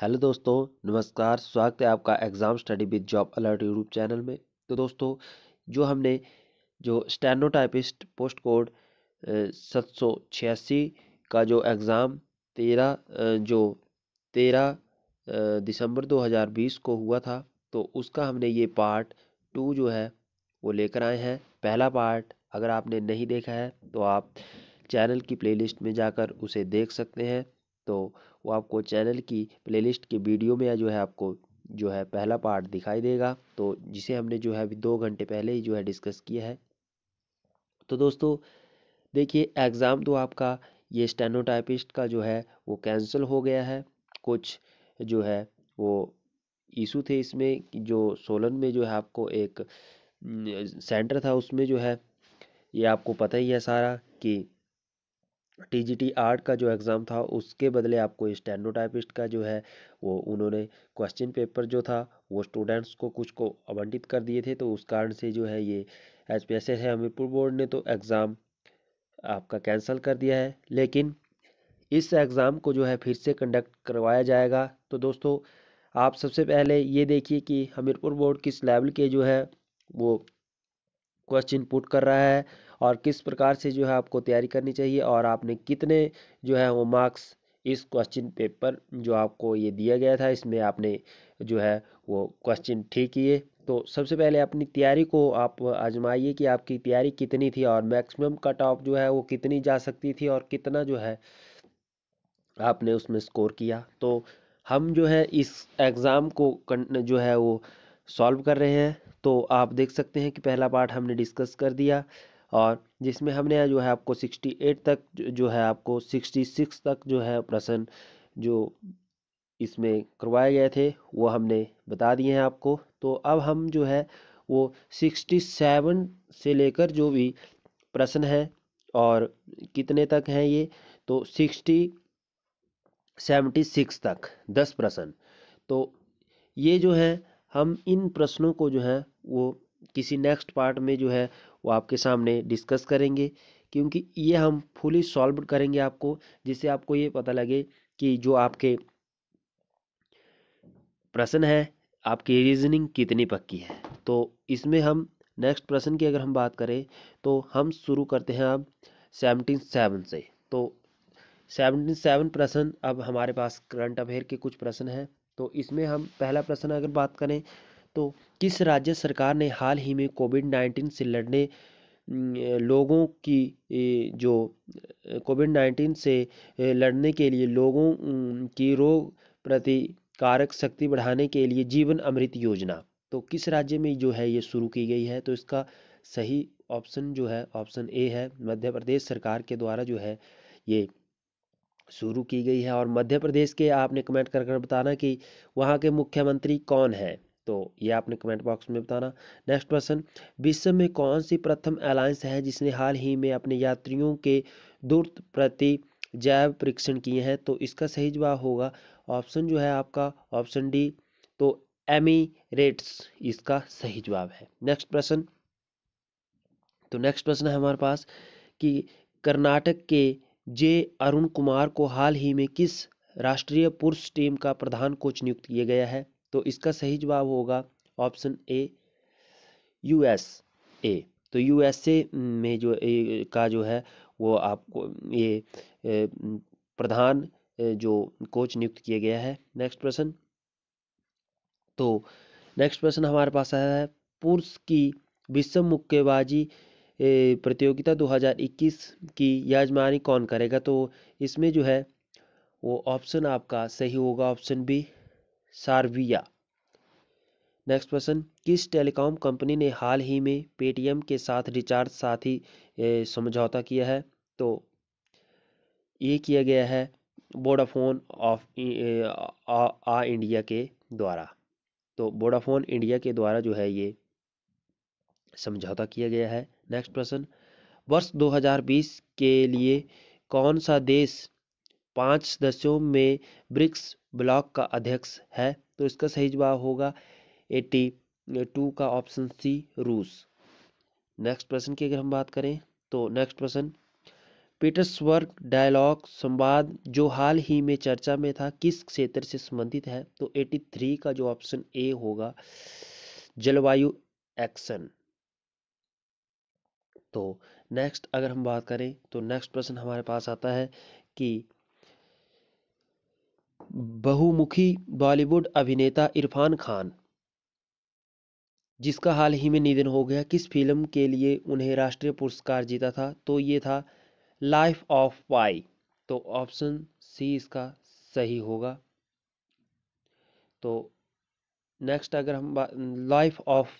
hello दोस्तों नमस्कार स्वागत है आपका exam study with job alert YouTube channel में तो दोस्तों जो हमने जो स्टैनोटाइपिस्ट पोस्ट कोड सत सौ छियासी का जो एग्ज़ाम तेरह जो तेरह दिसंबर दो हज़ार बीस को हुआ था तो उसका हमने ये पार्ट टू जो है वो लेकर आए हैं पहला पार्ट अगर आपने नहीं देखा है तो आप चैनल की प्लेलिस्ट में जाकर उसे देख सकते हैं तो वो आपको चैनल की प्लेलिस्ट के वीडियो में जो है आपको जो है पहला पार्ट दिखाई देगा तो जिसे हमने जो है अभी दो घंटे पहले ही जो है डिस्कस किया है तो दोस्तों देखिए एग्ज़ाम तो आपका ये स्टेनोटाइपिस्ट का जो है वो कैंसिल हो गया है कुछ जो है वो इशू थे इसमें जो सोलन में जो है आपको एक सेंटर था उसमें जो है ये आपको पता ही है सारा कि टी जी टी आर्ट का जो एग्ज़ाम था उसके बदले आपको स्टैंडो टाइपिस्ट का जो है वो उन्होंने क्वेश्चन पेपर जो था वो स्टूडेंट्स को कुछ को आवंटित कर दिए थे तो उस कारण से जो है ये एच पी एस एस है हमीरपुर बोर्ड ने तो एग्ज़ाम आपका कैंसिल कर दिया है लेकिन इस एग्ज़ाम को जो है फिर से कंडक्ट करवाया जाएगा तो दोस्तों आप सबसे पहले ये देखिए कि हमीरपुर बोर्ड किस लेवल के जो है वो क्वेश्चन पुट कर रहा है और किस प्रकार से जो है आपको तैयारी करनी चाहिए और आपने कितने जो है वो मार्क्स इस क्वेश्चन पेपर जो आपको ये दिया गया था इसमें आपने जो है वो क्वेश्चन ठीक किए तो सबसे पहले अपनी तैयारी को आप आजमाइए कि आपकी तैयारी कितनी थी और मैक्सिमम कट ऑफ जो है वो कितनी जा सकती थी और कितना जो है आपने उसमें स्कोर किया तो हम जो है इस एग्ज़ाम को जो है वो सॉल्व कर रहे हैं तो आप देख सकते हैं कि पहला पार्ट हमने डिस्कस कर दिया और जिसमें हमने जो है आपको 68 तक जो है आपको 66 तक जो है प्रश्न जो इसमें करवाए गए थे वो हमने बता दिए हैं आपको तो अब हम जो है वो 67 से लेकर जो भी प्रश्न है और कितने तक हैं ये तो 60 76 तक 10 प्रश्न तो ये जो है हम इन प्रश्नों को जो है वो किसी नेक्स्ट पार्ट में जो है वो आपके सामने डिस्कस करेंगे क्योंकि ये हम फुली सॉल्व करेंगे आपको जिससे आपको ये पता लगे कि जो आपके प्रश्न है आपकी रीजनिंग कितनी पक्की है तो इसमें हम नेक्स्ट प्रश्न की अगर हम बात करें तो हम शुरू करते हैं अब सेवनटीन सेवन से तो सेवनटीन सेवन प्रश्न अब हमारे पास करंट अफेयर के कुछ प्रश्न हैं तो इसमें हम पहला प्रश्न अगर बात करें तो किस राज्य सरकार ने हाल ही में कोविड नाइन्टीन से लड़ने लोगों की जो कोविड नाइन्टीन से लड़ने के लिए लोगों की रोग प्रतिकारक शक्ति बढ़ाने के लिए जीवन अमृत योजना तो किस राज्य में जो है ये शुरू की गई है तो इसका सही ऑप्शन जो है ऑप्शन ए है मध्य प्रदेश सरकार के द्वारा जो है ये शुरू की गई है और मध्य प्रदेश के आपने कमेंट कर कर बताना कि वहाँ के मुख्यमंत्री कौन है तो ये आपने कमेंट बॉक्स में बताना नेक्स्ट क्वेश्चन विश्व में कौन सी प्रथम अलायंस है जिसने हाल ही में अपने यात्रियों के दूर प्रति जैव परीक्षण किए हैं तो इसका सही जवाब होगा ऑप्शन जो है आपका ऑप्शन डी तो एमीरेट्स इसका सही जवाब है नेक्स्ट प्रश्न तो नेक्स्ट प्रश्न है हमारे पास कि कर्नाटक के जे अरुण कुमार को हाल ही में किस राष्ट्रीय पुरुष टीम का प्रधान कोच नियुक्त किया गया है तो इसका सही जवाब होगा ऑप्शन ए यूएस ए तो यूएसए में जो ए, का जो है वो आपको ये प्रधान जो कोच नियुक्त किया गया है नेक्स्ट प्रश्न तो नेक्स्ट प्रश्न हमारे पास आया है पुरुष की विश्व मुक्केबाजी प्रतियोगिता 2021 की याजमानी कौन करेगा तो इसमें जो है वो ऑप्शन आपका सही होगा option B Serbia next question किस टेलीकॉम कंपनी ने हाल ही में पेटीएम के साथ रिचार्ज साथ ही समझौता किया है तो ये किया गया है वोडाफोन ऑफ आ इंडिया के द्वारा तो वोडाफोन इंडिया के द्वारा जो है ये समझौता किया गया है नेक्स्ट प्रश्न वर्ष 2020 के लिए कौन सा देश पांच सदस्यों में ब्रिक्स ब्लॉक का अध्यक्ष है तो इसका सही जवाब होगा एटी टू का ऑप्शन सी रूस नेक्स्ट प्रश्न की अगर हम बात करें तो नेक्स्ट प्रश्न पीटर्सवर्ग डायलॉग संवाद जो हाल ही में चर्चा में था किस क्षेत्र से संबंधित है तो 83 का जो ऑप्शन ए होगा जलवायु एक्शन तो नेक्स्ट अगर हम बात करें तो नेक्स्ट प्रश्न हमारे पास आता है कि बहुमुखी बॉलीवुड अभिनेता इरफान खान जिसका हाल ही में निधन हो गया किस फिल्म के लिए उन्हें राष्ट्रीय पुरस्कार जीता था तो ये था लाइफ ऑफ पाई तो ऑप्शन सी इसका सही होगा तो नेक्स्ट अगर हम लाइफ ऑफ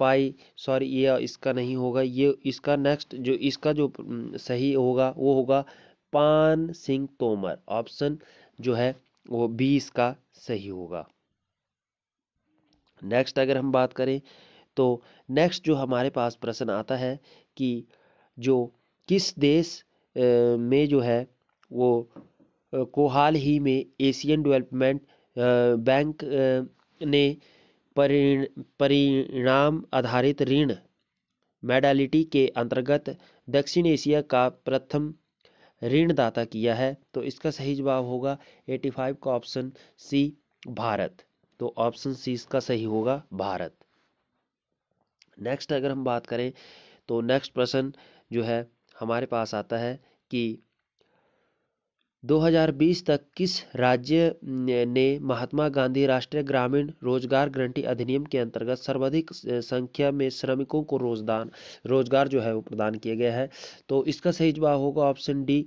पाई सॉरी ये इसका नहीं होगा ये इसका नेक्स्ट जो इसका जो सही होगा वो होगा पान सिंह तोमर ऑप्शन जो है वो बी इसका सही होगा नेक्स्ट अगर हम बात करें तो नेक्स्ट जो हमारे पास प्रश्न आता है कि जो किस देश में जो है वो को हाल ही में एशियन डेवलपमेंट बैंक ने परिणाम आधारित ऋण मेडालिटी के अंतर्गत दक्षिण एशिया का प्रथम ऋणदाता किया है तो इसका सही जवाब होगा 85 का ऑप्शन सी भारत तो ऑप्शन सी इसका सही होगा भारत नेक्स्ट अगर हम बात करें तो नेक्स्ट प्रश्न जो है हमारे पास आता है कि 2020 तक किस राज्य ने महात्मा गांधी राष्ट्रीय ग्रामीण रोजगार गारंटी अधिनियम के अंतर्गत सर्वाधिक संख्या में श्रमिकों को रोजदान रोजगार जो है वो प्रदान किया गया है तो इसका सही जवाब होगा ऑप्शन डी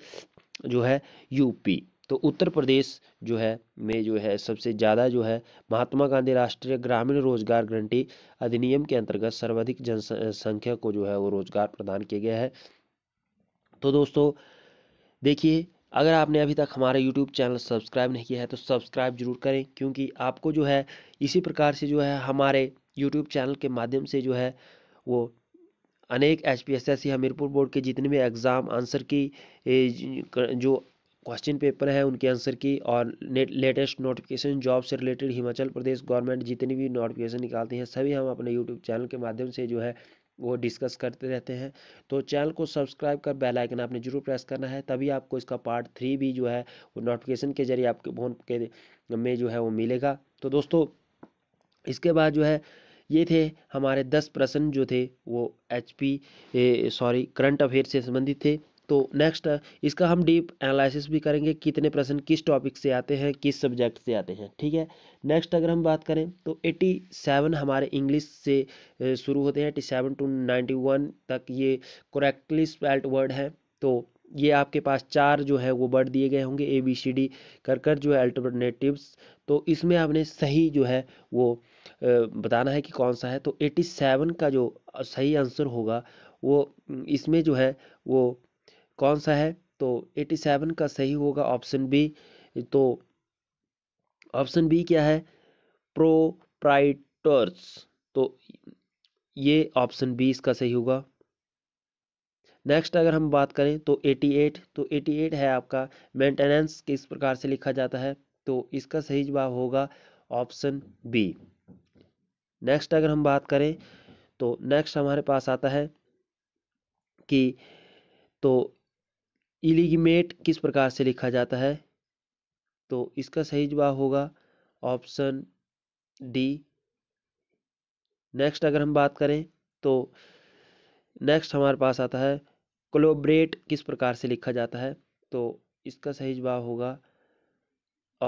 जो है यूपी तो उत्तर प्रदेश जो है में जो है सबसे ज़्यादा जो है महात्मा गांधी राष्ट्रीय ग्रामीण रोजगार गारंटी अधिनियम के अंतर्गत सर्वाधिक जनसंख्या को जो है वो रोजगार प्रदान किया गया है तो दोस्तों देखिए अगर आपने अभी तक हमारे यूट्यूब चैनल सब्सक्राइब नहीं किया है तो सब्सक्राइब जरूर करें क्योंकि आपको जो है इसी प्रकार से जो है हमारे यूट्यूब चैनल के माध्यम से जो है वो अनेक एच पी एस एस या हमीरपुर बोर्ड के जितने भी एग्ज़ाम आंसर की जो क्वेश्चन पेपर हैं उनके आंसर की और नेट लेटेस्ट नोटिफिकेशन जॉब से रिलेटेड हिमाचल प्रदेश गवर्नमेंट जितनी भी नोटिफिकेशन निकालती हैं सभी हम अपने यूट्यूब चैनल के माध्यम से जो है वो डिस्कस करते रहते हैं तो चैनल को सब्सक्राइब कर बेल आइकन आपने जरूर प्रेस करना है तभी आपको इसका पार्ट थ्री भी जो है वो नोटिफिकेशन के जरिए आपके फ़ोन के में जो है वो मिलेगा तो दोस्तों इसके बाद जो है ये थे हमारे दस प्रश्न जो थे वो H P sorry current affair से संबंधित थे तो नेक्स्ट इसका हम डीप एनालिसिस भी करेंगे कितने प्रश्न किस टॉपिक से आते हैं किस सब्जेक्ट से आते हैं ठीक है नेक्स्ट अगर हम बात करें तो 87 हमारे इंग्लिश से शुरू होते हैं 87 टू 91 तक ये करेक्टली स्पेल्ड वर्ड है तो ये आपके पास चार जो है वो वर्ड दिए गए होंगे ए बी सी डी कर कर जो है अल्टरनेटिवस तो इसमें आपने सही जो है वो बताना है कि कौन सा है तो 87 का जो सही आंसर होगा वो इसमें जो है वो कौन सा है तो 87 का सही होगा ऑप्शन बी तो ऑप्शन बी क्या है प्रोप्राइटर्स तो ये ऑप्शन बी इसका सही होगा नेक्स्ट अगर हम बात करें तो 88 तो 88 है आपका मेंटेनेंस किस प्रकार से लिखा जाता है तो इसका सही जवाब होगा ऑप्शन बी नेक्स्ट अगर हम बात करें तो नेक्स्ट हमारे पास आता है कि तो इलिगमेट किस प्रकार से लिखा जाता है तो इसका सही जवाब होगा ऑप्शन डी नेक्स्ट अगर हम बात करें तो नेक्स्ट हमारे पास आता है क्लोब्रेट किस प्रकार से लिखा जाता है तो इसका सही जवाब होगा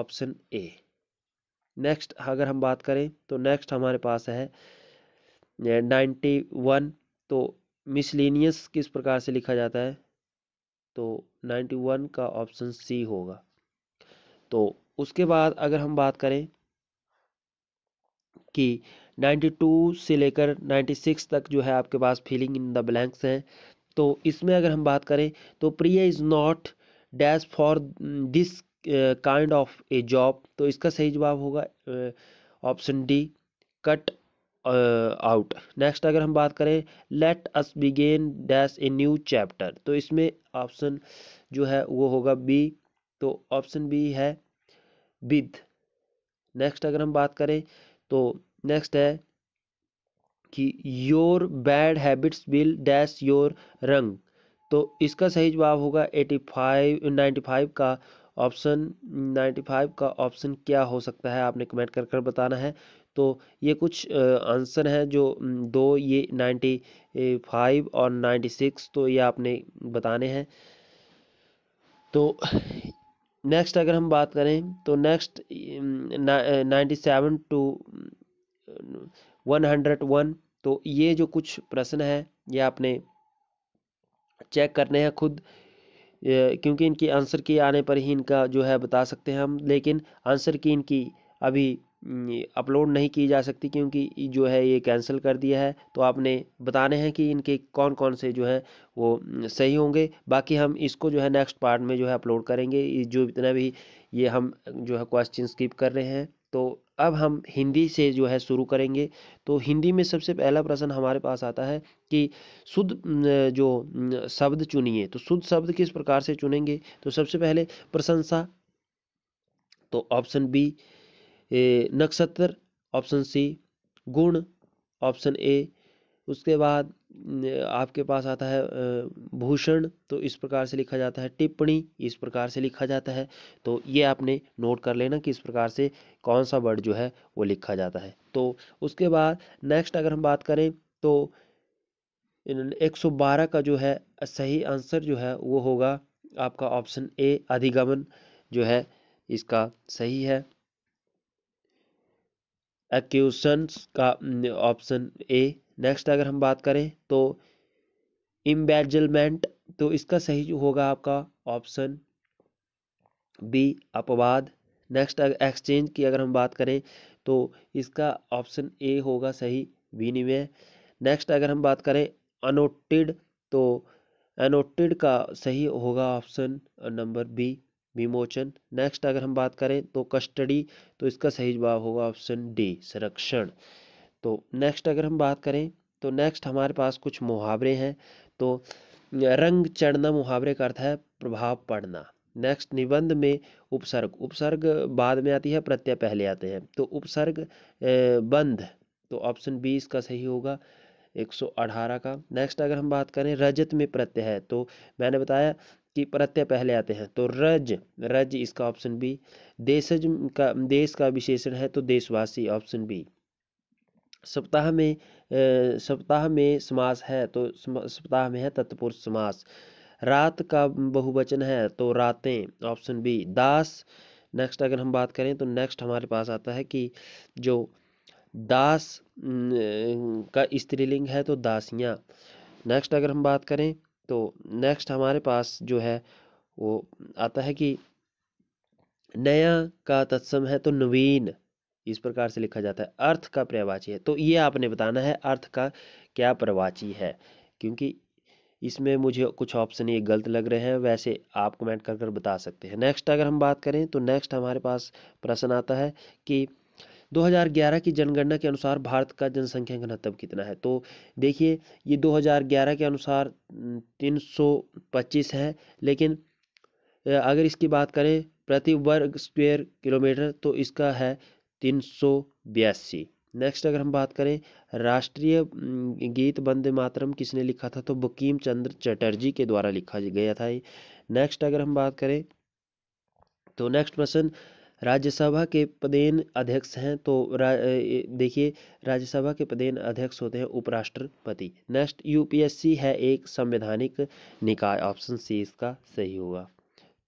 ऑप्शन ए नेक्स्ट अगर हम बात करें तो नेक्स्ट हमारे पास है नाइन्टी वन तो मिसलिनियस किस प्रकार से लिखा जाता है तो नाइन्टी वन का ऑप्शन सी होगा तो उसके बाद अगर हम बात करें कि 92 से लेकर 96 तक जो है आपके पास फीलिंग इन द ब्लैंक्स हैं तो इसमें अगर हम बात करें तो Priya is not dash for this kind of a job तो इसका सही जवाब होगा option D cut out next अगर हम बात करें let us begin dash a new chapter तो इसमें ऑप्शन जो है वो होगा बी तो ऑप्शन बी है विद नेक्स्ट अगर हम बात करें तो नेक्स्ट है कि your bad habits will dash your rung तो इसका सही जवाब होगा एटी फाइव नाइन्टी फाइव का ऑप्शन फाइव का ऑप्शन क्या हो सकता है आपने कमेंट कर कर बताना है तो ये कुछ आंसर हैं जो दो ये नाइन्टी फाइव और नाइन्टी सिक्स तो ये आपने बताने हैं तो नेक्स्ट अगर हम बात करें तो next ninety seven to one hundred one तो ये जो कुछ प्रश्न हैं ये आपने चेक करने हैं खुद क्योंकि इनकी आंसर की आने पर ही इनका जो है बता सकते हैं हम लेकिन आंसर की इनकी अभी अपलोड नहीं की जा सकती क्योंकि जो है ये कैंसिल कर दिया है तो आपने बताने हैं कि इनके कौन कौन से जो है वो सही होंगे बाकी हम इसको जो है नेक्स्ट पार्ट में जो है अपलोड करेंगे जो इतना भी ये हम जो है क्वेश्चन स्किप कर रहे हैं तो अब हम हिंदी से जो है शुरू करेंगे तो हिंदी में सबसे पहला प्रश्न हमारे पास आता है कि शुद्ध जो शब्द चुनिए तो शुद्ध शब्द किस प्रकार से चुनेंगे तो सबसे पहले प्रशंसा तो ऑप्शन बी नक्षत्र ऑप्शन सी गुण ऑप्शन ए उसके बाद आपके पास आता है भूषण तो इस प्रकार से लिखा जाता है टिप्पणी इस प्रकार से लिखा जाता है तो ये आपने नोट कर लेना कि इस प्रकार से कौन सा वर्ड जो है वो लिखा जाता है तो उसके बाद नेक्स्ट अगर हम बात करें तो 112 का जो है सही आंसर जो है वो होगा आपका ऑप्शन ए अधिगमन जो है इसका सही है एक्यूशंस का ऑप्शन ए नेक्स्ट अगर हम बात करें तो इम्बेजलमेंट तो इसका सही होगा आपका ऑप्शन बी अपवाद नेक्स्ट अगर एक्सचेंज की अगर हम बात करें तो इसका ऑप्शन ए होगा सही विनिमय नेक्स्ट अगर हम बात करें अनोटेड तो अनोटेड का सही होगा ऑप्शन नंबर बी विमोचन नेक्स्ट अगर हम बात करें तो कस्टडी तो इसका सही जवाब होगा ऑप्शन डी संरक्षण तो नेक्स्ट अगर हम बात करें तो नेक्स्ट हमारे पास कुछ मुहावरे हैं तो रंग चढ़ना मुहावरे का अर्थ है प्रभाव पड़ना नेक्स्ट निबंध में उपसर्ग उपसर्ग बाद में आती है प्रत्यय पहले आते हैं तो उपसर्ग बंध तो ऑप्शन बी इसका सही होगा 118 का नेक्स्ट अगर हम बात करें रजत में प्रत्यय है तो मैंने बताया कि प्रत्यय पहले आते हैं तो रज रज इसका ऑप्शन बी देशज का देश का विशेषण है तो देशवासी ऑप्शन बी सप्ताह में सप्ताह में समास है तो सप्ताह में है तत्पुरुष समास रात का बहुवचन है तो रातें ऑप्शन बी दास नेक्स्ट अगर हम बात करें तो नेक्स्ट हमारे पास आता है कि जो दास का स्त्रीलिंग है तो दासियाँ नेक्स्ट अगर हम बात करें तो नेक्स्ट हमारे पास जो है वो आता है कि नया का तत्सम है तो नवीन इस प्रकार से लिखा जाता है अर्थ का पर्यावाची है तो ये आपने बताना है अर्थ का क्या प्रवाची है क्योंकि इसमें मुझे कुछ ऑप्शन ये गलत लग रहे हैं वैसे आप कमेंट कर कर बता सकते हैं नेक्स्ट अगर हम बात करें तो नेक्स्ट हमारे पास प्रश्न आता है कि 2011 की जनगणना के अनुसार भारत का जनसंख्या घनत्व कितना है तो देखिए ये 2011 के अनुसार 325 है लेकिन अगर इसकी बात करें प्रति वर्ग स्क्वेयर किलोमीटर तो इसका है तीन नेक्स्ट अगर हम बात करें राष्ट्रीय गीत वंदे मातरम किसने लिखा था तो बकीम चंद्र चटर्जी के द्वारा लिखा गया था नेक्स्ट अगर हम बात करें तो नेक्स्ट प्रश्न राज्यसभा के पदेन अध्यक्ष हैं तो रा, देखिए राज्यसभा के पदेन अध्यक्ष होते हैं उपराष्ट्रपति नेक्स्ट यूपीएससी है एक संवैधानिक निकाय ऑप्शन सी इसका सही होगा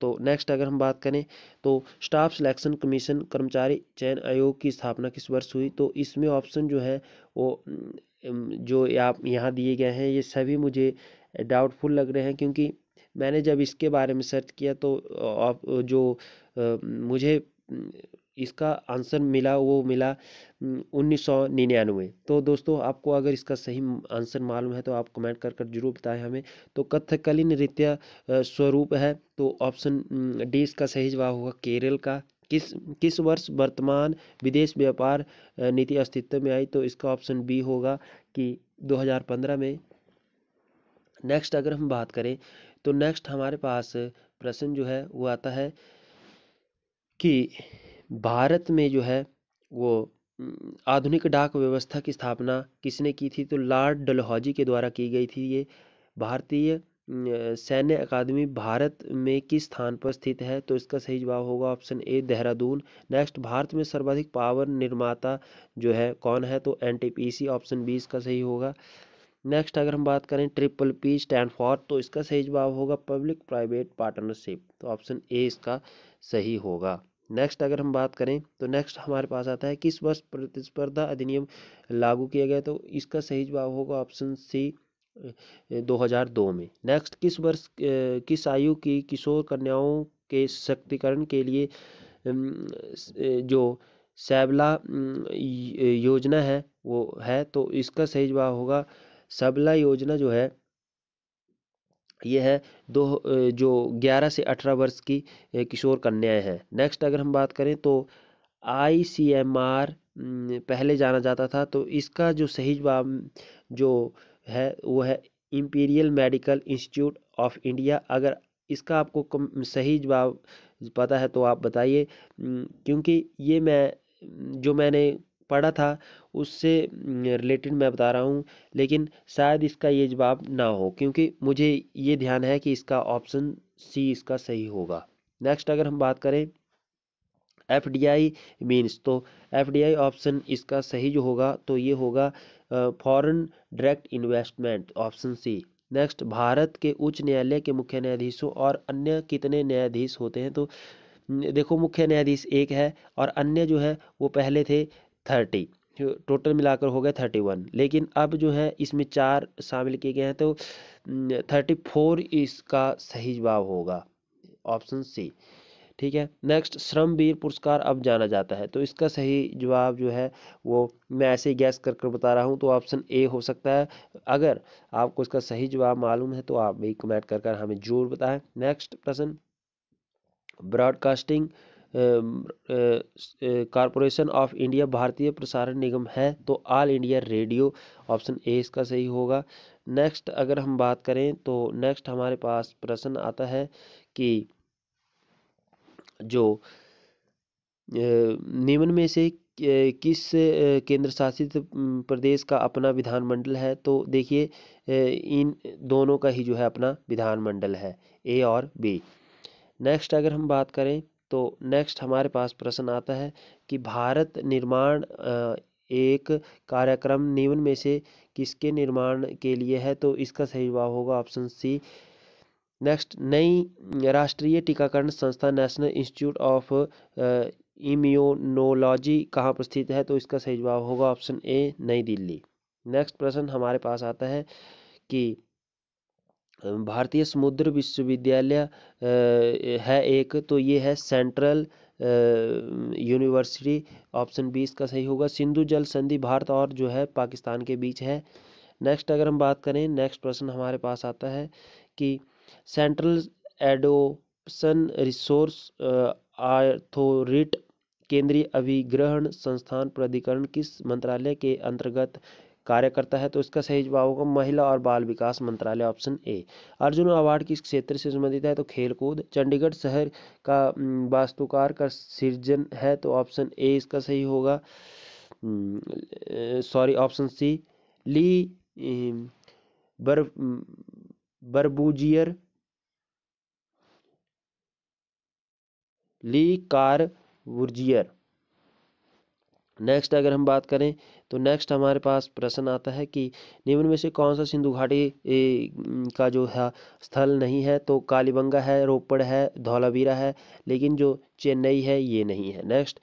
तो नेक्स्ट अगर हम बात करें तो स्टाफ सिलेक्शन कमीशन कर्मचारी चयन आयोग की स्थापना किस वर्ष हुई तो इसमें ऑप्शन जो है वो जो आप यहाँ दिए गए हैं ये सभी मुझे डाउटफुल लग रहे हैं क्योंकि मैंने जब इसके बारे में सर्च किया तो जो मुझे इसका आंसर मिला वो मिला उन्नीस सौ निन्यानवे तो दोस्तों आपको अगर इसका सही आंसर मालूम है तो आप कमेंट कर कर जरूर बताएं हमें तो कथकली नृत्य स्वरूप है तो ऑप्शन डी इसका सही जवाब होगा केरल का किस किस वर्ष वर्तमान विदेश व्यापार नीति अस्तित्व में आई तो इसका ऑप्शन बी होगा कि 2015 में नेक्स्ट अगर हम बात करें तो नेक्स्ट हमारे पास प्रश्न जो है वो आता है कि भारत में जो है वो आधुनिक डाक व्यवस्था की स्थापना किसने की थी तो लॉर्ड डलहौजी के द्वारा की गई थी ये भारतीय सैन्य अकादमी भारत में किस स्थान पर स्थित है तो इसका सही जवाब होगा ऑप्शन ए देहरादून नेक्स्ट भारत में सर्वाधिक पावर निर्माता जो है कौन है तो एन ऑप्शन बी इसका सही होगा नेक्स्ट अगर हम बात करें ट्रिपल पी स्टैंड फॉर तो इसका सही जवाब होगा पब्लिक प्राइवेट पार्टनरशिप तो ऑप्शन ए इसका सही होगा नेक्स्ट अगर हम बात करें तो नेक्स्ट हमारे पास आता है किस वर्ष प्रतिस्पर्धा अधिनियम लागू किया गया तो इसका सही जवाब होगा ऑप्शन सी 2002 में नेक्स्ट किस वर्ष किस आयु की किशोर कन्याओं के सशक्तिकरण के लिए जो सैबला योजना है वो है तो इसका सही जवाब होगा सबला योजना जो है ये है दो जो 11 से 18 वर्ष की किशोर कन्याएं हैं नेक्स्ट अगर हम बात करें तो आई सी एम आर पहले जाना जाता था तो इसका जो सही जवाब जो है वो है Imperial Medical Institute of India अगर इसका आपको कम सही जवाब पता है तो आप बताइए क्योंकि ये मैं जो मैंने पढ़ा था उससे रिलेटेड मैं बता रहा हूँ लेकिन शायद इसका ये जवाब ना हो क्योंकि मुझे ये ध्यान है कि इसका ऑप्शन सी इसका सही होगा नेक्स्ट अगर हम बात करें एफ डी आई मीन्स तो एफ डी आई ऑप्शन इसका सही जो होगा तो ये होगा foreign direct investment option C next भारत के उच्च न्यायालय के मुख्य न्यायाधीशों और अन्य कितने न्यायाधीश होते हैं तो देखो मुख्य न्यायाधीश एक है और अन्य जो है वो पहले थे थर्टी टोटल मिलाकर हो गया थर्टी वन लेकिन अब जो है इसमें चार शामिल किए गए हैं तो थर्टी फोर इसका सही जवाब होगा ऑप्शन सी ठीक है नेक्स्ट श्रमवीर पुरस्कार अब जाना जाता है तो इसका सही जवाब जो है वो मैं ऐसे गैस कर कर बता रहा हूँ तो ऑप्शन ए हो सकता है अगर आपको इसका सही जवाब मालूम है तो आप भी कमेंट कर कर हमें जरूर बताएं नेक्स्ट प्रश्न ब्रॉडकास्टिंग कॉरपोरेशन ऑफ इंडिया भारतीय प्रसारण निगम है तो All India Radio option A इसका सही होगा नेक्स्ट अगर हम बात करें तो नेक्स्ट हमारे पास प्रश्न आता है कि जो निम्न में से किस केंद्र शासित प्रदेश का अपना विधानमंडल है तो देखिए इन दोनों का ही जो है अपना विधानमंडल है ए और बी नेक्स्ट अगर हम बात करें तो नेक्स्ट हमारे पास प्रश्न आता है कि भारत निर्माण एक कार्यक्रम निम्न में से किसके निर्माण के लिए है तो इसका सही जवाब होगा ऑप्शन सी नेक्स्ट नई राष्ट्रीय टीकाकरण संस्था नेशनल इंस्टीट्यूट ऑफ इम्यूनोलॉजी कहाँ पर स्थित है तो इसका सही जवाब होगा ऑप्शन ए नई दिल्ली नेक्स्ट प्रश्न हमारे पास आता है कि भारतीय समुद्र विश्वविद्यालय है एक तो ये है सेंट्रल यूनिवर्सिटी ऑप्शन बी इसका सही होगा सिंधु जल संधि भारत और जो है पाकिस्तान के बीच है नेक्स्ट अगर हम बात करें नेक्स्ट प्रश्न हमारे पास आता है कि सेंट्रल एडोपन रिसोर्स आर्थोरिट केंद्रीय अभिग्रहण संस्थान प्राधिकरण किस मंत्रालय के अंतर्गत कार्य करता है तो इसका सही जवाब होगा महिला और बाल विकास मंत्रालय ऑप्शन ए अर्जुन अवार्ड किस क्षेत्र से संबंधित है तो खेलकूद चंडीगढ़ शहर का वास्तुकार का सृजन है तो ऑप्शन ए इसका सही होगा सॉरी ऑप्शन सी ली बर बरबूजियर ली कार वुर्जियर नेक्स्ट अगर हम बात करें तो नेक्स्ट हमारे पास प्रश्न आता है कि निम्न में से कौन सा सिंधु घाटी का जो है स्थल नहीं है तो कालीबंगा है रोपड़ है धौलावीरा है लेकिन जो चेन्नई है ये नहीं है नेक्स्ट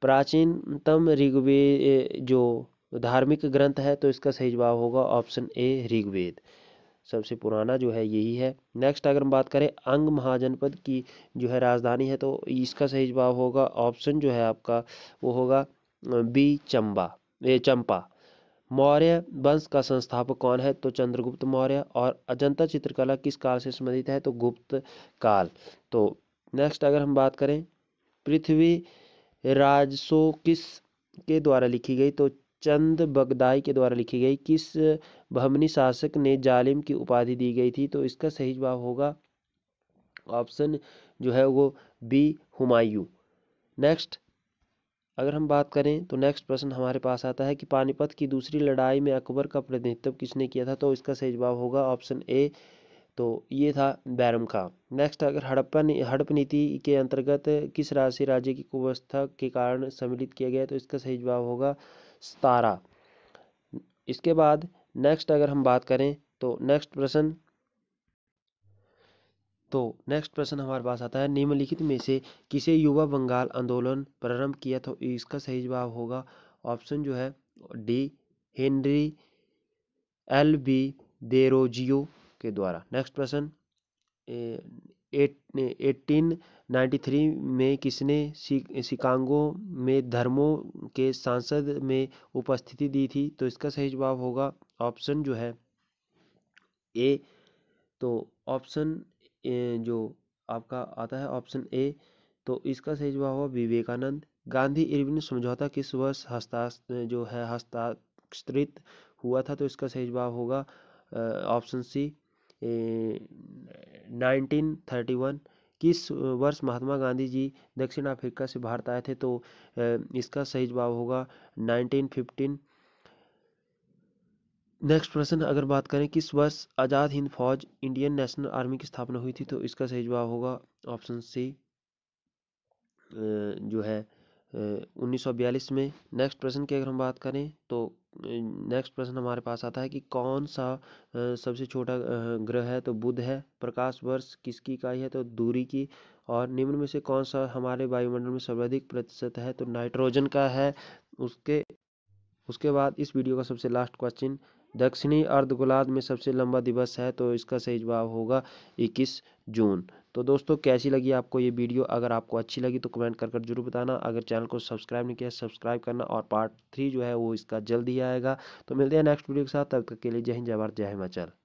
प्राचीनतम ऋग्वेद जो धार्मिक ग्रंथ है तो इसका सही जवाब होगा ऑप्शन ए ऋग्वेद सबसे पुराना जो है यही है नेक्स्ट अगर हम बात करें अंग महाजनपद की जो है राजधानी है तो इसका सही जवाब होगा ऑप्शन जो है आपका वो होगा बी चंबा ये चंपा मौर्य वंश का संस्थापक कौन है तो चंद्रगुप्त मौर्य और अजंता चित्रकला किस काल से संबंधित है तो गुप्त काल तो नेक्स्ट अगर हम बात करें पृथ्वी राजसो किस के द्वारा लिखी गई तो चंद बगदाई के द्वारा लिखी गई किस भमनी शासक ने जालिम की उपाधि दी गई थी तो इसका सही जवाब होगा ऑप्शन जो है वो बी हुमायूं नेक्स्ट अगर हम बात करें तो नेक्स्ट प्रश्न हमारे पास आता है कि पानीपत की दूसरी लड़ाई में अकबर का प्रतिनिधित्व किसने किया था तो इसका सही जवाब होगा ऑप्शन ए तो ये था बैरम खां नेक्स्ट अगर हड़प्पा नि, हड़प नीति के अंतर्गत किस राज्य राज्य की कुव्यवस्था के कारण सम्मिलित किया गया तो इसका सही जवाब होगा सतारा इसके बाद नेक्स्ट अगर हम बात करें तो नेक्स्ट प्रश्न तो नेक्स्ट प्रश्न हमारे पास आता है निम्नलिखित में से किसे युवा बंगाल आंदोलन प्रारंभ किया था तो इसका सही जवाब होगा ऑप्शन जो है D Henry L B Derozio के द्वारा नेक्स्ट प्रश्न एटीन नाइन्टी थ्री में किसने शिकागो में धर्मों के सांसद में उपस्थिति दी थी तो इसका सही जवाब होगा ऑप्शन जो है ए तो ऑप्शन जो आपका आता है ऑप्शन ए तो इसका सही जवाब होगा विवेकानंद गांधी इरविन समझौता किस वर्ष हस्ता जो है हस्ताक्षरित हुआ था तो इसका सही जवाब होगा option C nineteen thirty one किस वर्ष महात्मा गांधी जी दक्षिण अफ्रीका से भारत आए थे तो इसका सही जवाब होगा नाइनटीन फिफ्टीन नेक्स्ट प्रश्न अगर बात करें किस वर्ष आज़ाद हिंद फौज इंडियन नेशनल आर्मी की स्थापना हुई थी तो इसका सही जवाब होगा ऑप्शन सी जो है 1942 में नेक्स्ट प्रश्न की अगर हम बात करें तो नेक्स्ट प्रश्न हमारे पास आता है कि कौन सा सबसे छोटा ग्रह है तो बुध है प्रकाश वर्ष किसकी इकाई है तो दूरी की और निम्न में से कौन सा हमारे वायुमंडल में सर्वाधिक प्रतिशत है तो नाइट्रोजन का है उसके उसके बाद इस वीडियो का सबसे लास्ट क्वेश्चन दक्षिणी गोलार्ध में सबसे लंबा दिवस है तो इसका सही जवाब होगा 21 जून तो दोस्तों कैसी लगी आपको ये वीडियो अगर आपको अच्छी लगी तो कमेंट कर कर जरूर बताना अगर चैनल को सब्सक्राइब नहीं किया सब्सक्राइब करना और पार्ट थ्री जो है वो इसका जल्द ही आएगा तो मिलते हैं नेक्स्ट वीडियो के साथ तब तक के लिए जय हिंद जय भारत जय हिमाचल